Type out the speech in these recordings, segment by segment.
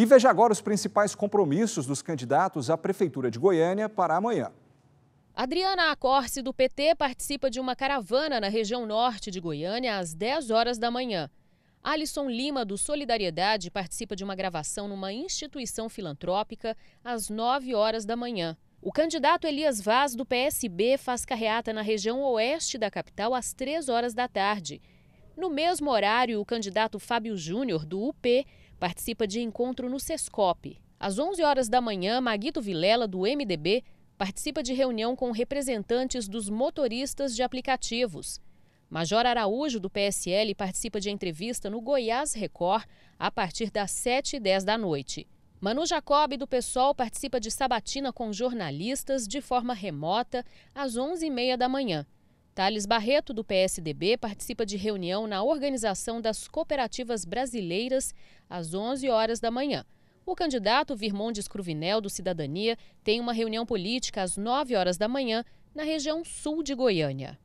E veja agora os principais compromissos dos candidatos à Prefeitura de Goiânia para amanhã. Adriana Acorce, do PT, participa de uma caravana na região norte de Goiânia às 10 horas da manhã. Alisson Lima, do Solidariedade, participa de uma gravação numa instituição filantrópica às 9 horas da manhã. O candidato Elias Vaz, do PSB, faz carreata na região oeste da capital às 3 horas da tarde no mesmo horário, o candidato Fábio Júnior, do UP, participa de encontro no Sescop. Às 11 horas da manhã, Maguito Vilela, do MDB, participa de reunião com representantes dos motoristas de aplicativos. Major Araújo, do PSL, participa de entrevista no Goiás Record a partir das 7h10 da noite. Manu Jacob, do PSOL, participa de sabatina com jornalistas de forma remota às 11h30 da manhã. Thales Barreto, do PSDB, participa de reunião na Organização das Cooperativas Brasileiras às 11 horas da manhã. O candidato Virmondes Cruvinel, do Cidadania, tem uma reunião política às 9 horas da manhã na região sul de Goiânia.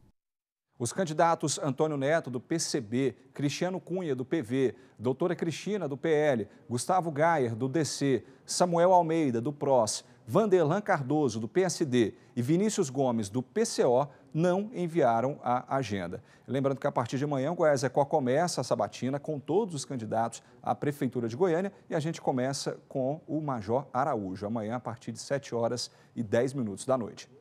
Os candidatos Antônio Neto, do PCB, Cristiano Cunha, do PV, Doutora Cristina, do PL, Gustavo Gayer, do DC, Samuel Almeida, do PROS, Vanderlan Cardoso, do PSD e Vinícius Gomes, do PCO, não enviaram a agenda. Lembrando que a partir de amanhã, o Goiás Eco é começa a sabatina com todos os candidatos à Prefeitura de Goiânia e a gente começa com o Major Araújo, amanhã a partir de 7 horas e 10 minutos da noite.